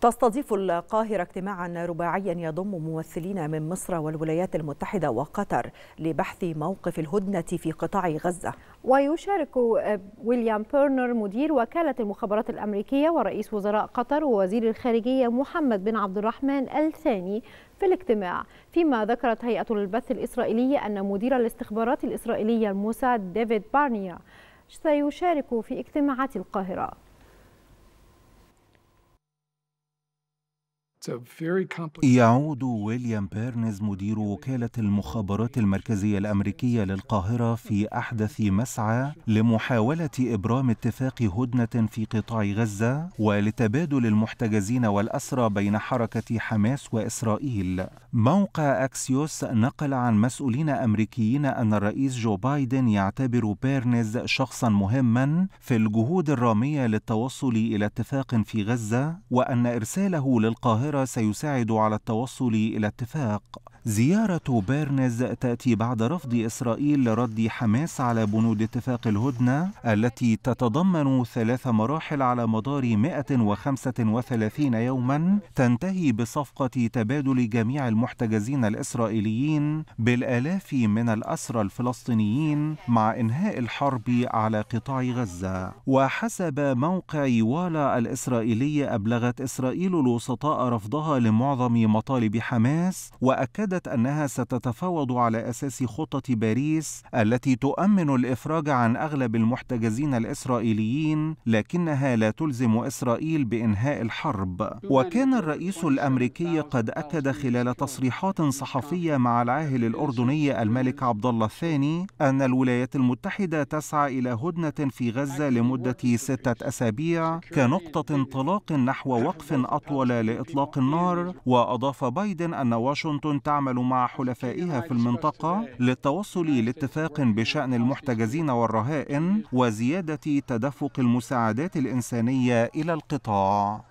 تستضيف القاهرة اجتماعا رباعيا يضم ممثلين من مصر والولايات المتحدة وقطر لبحث موقف الهدنة في قطاع غزة ويشارك آه، ويليام بيرنر مدير وكالة المخابرات الأمريكية ورئيس وزراء قطر ووزير الخارجية محمد بن عبد الرحمن الثاني في الاجتماع فيما ذكرت هيئة البث الإسرائيلية أن مدير الاستخبارات الإسرائيلية الموساد ديفيد بارنيا سيشارك في اجتماعات القاهرة يعود ويليام بيرنز مدير وكالة المخابرات المركزية الأمريكية للقاهرة في أحدث مسعى لمحاولة إبرام اتفاق هدنة في قطاع غزة ولتبادل المحتجزين والأسرى بين حركة حماس وإسرائيل. موقع أكسيوس نقل عن مسؤولين أمريكيين أن الرئيس جو بايدن يعتبر بيرنز شخصا مهما في الجهود الرامية للتوصل إلى اتفاق في غزة وأن إرساله للقاهرة القاهرة سيساعد على التوصل إلى اتفاق زيارة بيرنز تأتي بعد رفض إسرائيل لرد حماس على بنود اتفاق الهدنة التي تتضمن ثلاث مراحل على مدار 135 يوما تنتهي بصفقة تبادل جميع المحتجزين الإسرائيليين بالآلاف من الأسرى الفلسطينيين مع إنهاء الحرب على قطاع غزة وحسب موقع والا الإسرائيلي أبلغت إسرائيل الوسطاء رفضها لمعظم مطالب حماس واكدت انها ستتفاوض على اساس خطه باريس التي تؤمن الافراج عن اغلب المحتجزين الاسرائيليين لكنها لا تلزم اسرائيل بانهاء الحرب وكان الرئيس الامريكي قد اكد خلال تصريحات صحفيه مع العاهل الاردني الملك عبد الله الثاني ان الولايات المتحده تسعى الى هدنه في غزه لمده سته اسابيع كنقطه انطلاق نحو وقف اطول لاطلاق إطلاق النار وأضاف بايدن أن واشنطن تعمل مع حلفائها في المنطقة للتوصل لاتفاق بشأن المحتجزين والرهائن وزيادة تدفق المساعدات الإنسانية إلى القطاع